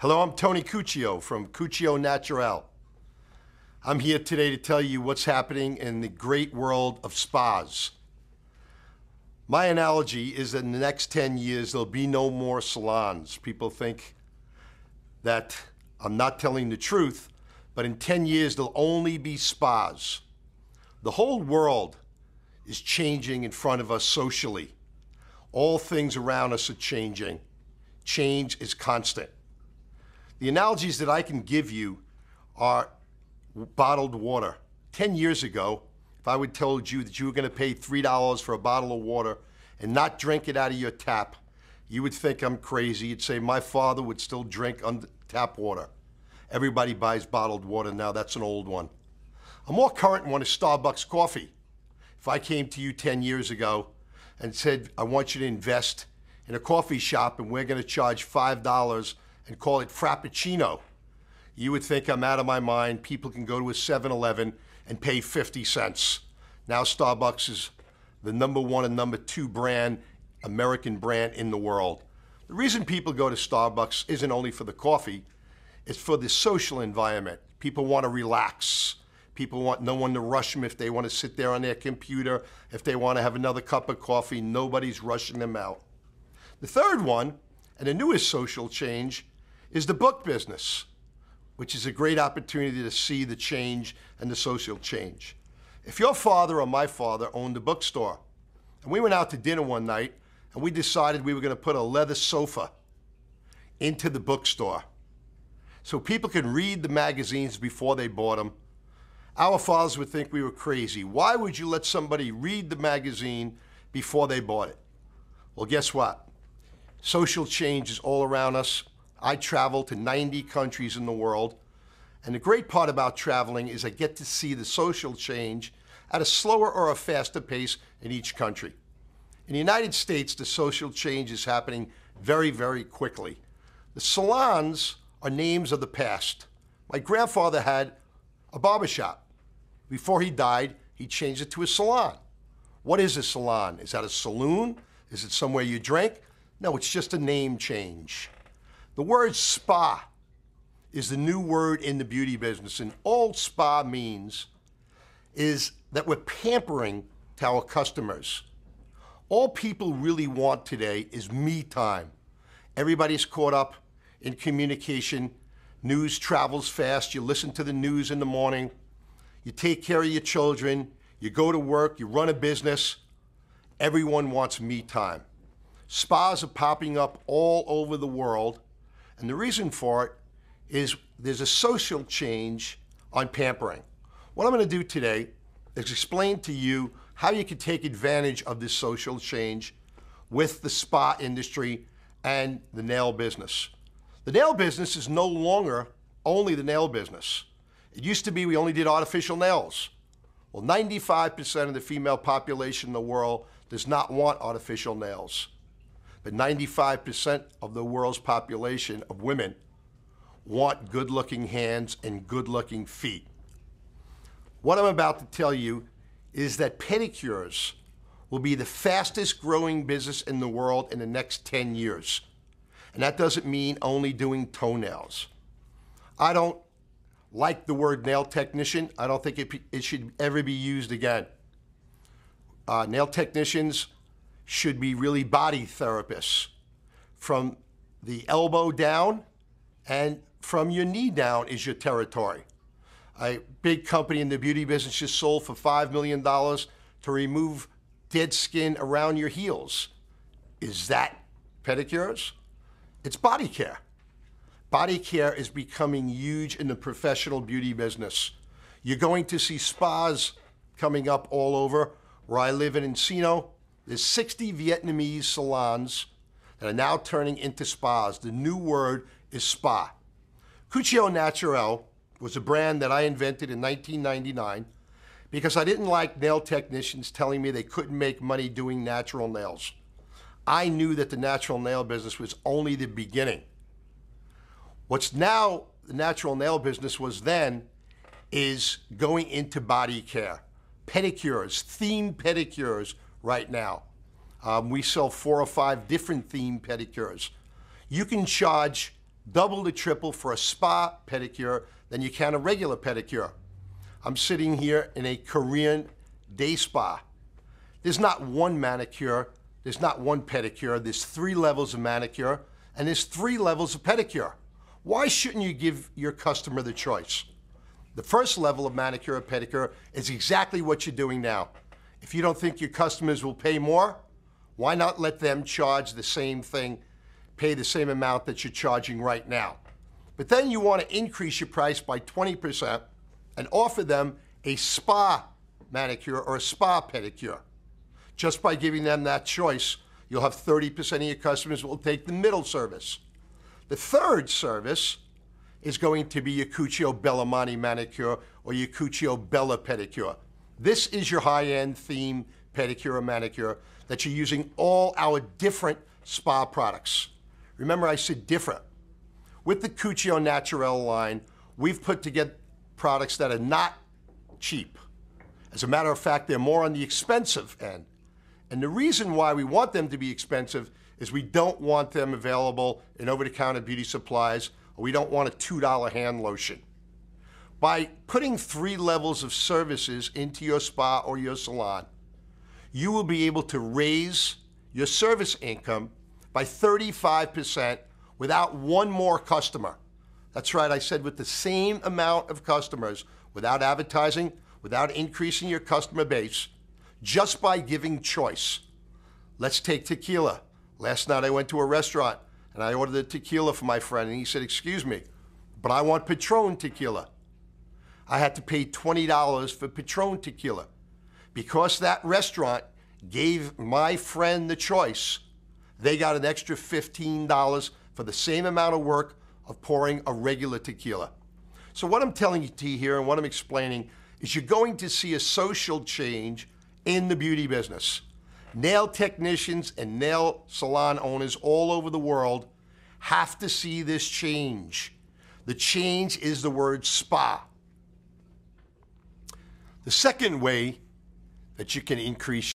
Hello, I'm Tony Cuccio from Cuccio Natural. I'm here today to tell you what's happening in the great world of spas. My analogy is that in the next 10 years, there'll be no more salons. People think that I'm not telling the truth, but in 10 years, there'll only be spas. The whole world is changing in front of us socially. All things around us are changing. Change is constant. The analogies that I can give you are bottled water. 10 years ago, if I would told you that you were going to pay $3 for a bottle of water and not drink it out of your tap, you would think I'm crazy. You'd say my father would still drink tap water. Everybody buys bottled water now. That's an old one. A more current one is Starbucks coffee. If I came to you 10 years ago and said, I want you to invest in a coffee shop and we're going to charge $5 and call it Frappuccino, you would think I'm out of my mind. People can go to a 7 Eleven and pay 50 cents. Now, Starbucks is the number one and number two brand, American brand in the world. The reason people go to Starbucks isn't only for the coffee, it's for the social environment. People want to relax. People want no one to rush them if they want to sit there on their computer, if they want to have another cup of coffee, nobody's rushing them out. The third one, and the newest social change, is the book business, which is a great opportunity to see the change and the social change. If your father or my father owned a bookstore, and we went out to dinner one night and we decided we were going to put a leather sofa into the bookstore so people could read the magazines before they bought them, our fathers would think we were crazy. Why would you let somebody read the magazine before they bought it? Well, guess what? Social change is all around us. I travel to 90 countries in the world. And the great part about traveling is I get to see the social change at a slower or a faster pace in each country. In the United States, the social change is happening very, very quickly. The salons are names of the past. My grandfather had a barber shop. Before he died, he changed it to a salon. What is a salon? Is that a saloon? Is it somewhere you drink? No, it's just a name change. The word spa is the new word in the beauty business, and all spa means is that we're pampering to our customers. All people really want today is me time. Everybody's caught up in communication. News travels fast. You listen to the news in the morning. You take care of your children. You go to work. You run a business. Everyone wants me time. Spas are popping up all over the world and the reason for it is there's a social change on pampering. What I'm going to do today is explain to you how you can take advantage of this social change with the spa industry and the nail business. The nail business is no longer only the nail business. It used to be we only did artificial nails. Well, 95% of the female population in the world does not want artificial nails but 95% of the world's population of women want good looking hands and good looking feet. What I'm about to tell you is that pedicures will be the fastest growing business in the world in the next 10 years. And that doesn't mean only doing toenails. I don't like the word nail technician. I don't think it, it should ever be used again. Uh, nail technicians should be really body therapists from the elbow down and from your knee down is your territory. A big company in the beauty business just sold for $5 million to remove dead skin around your heels. Is that pedicures? It's body care. Body care is becoming huge in the professional beauty business. You're going to see spas coming up all over. Where I live in Encino, there's 60 Vietnamese salons that are now turning into spas. The new word is spa. Cuccio Naturel was a brand that I invented in 1999 because I didn't like nail technicians telling me they couldn't make money doing natural nails. I knew that the natural nail business was only the beginning. What's now the natural nail business was then is going into body care, pedicures, themed pedicures, right now. Um, we sell four or five different theme pedicures. You can charge double to triple for a spa pedicure than you can a regular pedicure. I'm sitting here in a Korean day spa. There's not one manicure, there's not one pedicure, there's three levels of manicure, and there's three levels of pedicure. Why shouldn't you give your customer the choice? The first level of manicure or pedicure is exactly what you're doing now. If you don't think your customers will pay more, why not let them charge the same thing, pay the same amount that you're charging right now? But then you want to increase your price by 20% and offer them a spa manicure or a spa pedicure. Just by giving them that choice, you'll have 30% of your customers will take the middle service. The third service is going to be your Cuccio Bellamani manicure or your Cuccio Bella pedicure. This is your high-end theme pedicure and manicure that you're using all our different spa products. Remember I said different. With the Cuccio Naturel line, we've put together products that are not cheap. As a matter of fact, they're more on the expensive end. And the reason why we want them to be expensive is we don't want them available in over-the-counter beauty supplies, or we don't want a $2 hand lotion. By putting three levels of services into your spa or your salon, you will be able to raise your service income by 35% without one more customer. That's right, I said with the same amount of customers, without advertising, without increasing your customer base, just by giving choice. Let's take tequila. Last night I went to a restaurant and I ordered a tequila for my friend and he said, excuse me, but I want Patron tequila. I had to pay $20 for Patron tequila. Because that restaurant gave my friend the choice, they got an extra $15 for the same amount of work of pouring a regular tequila. So what I'm telling you to here and what I'm explaining is you're going to see a social change in the beauty business. Nail technicians and nail salon owners all over the world have to see this change. The change is the word spa. The second way that you can increase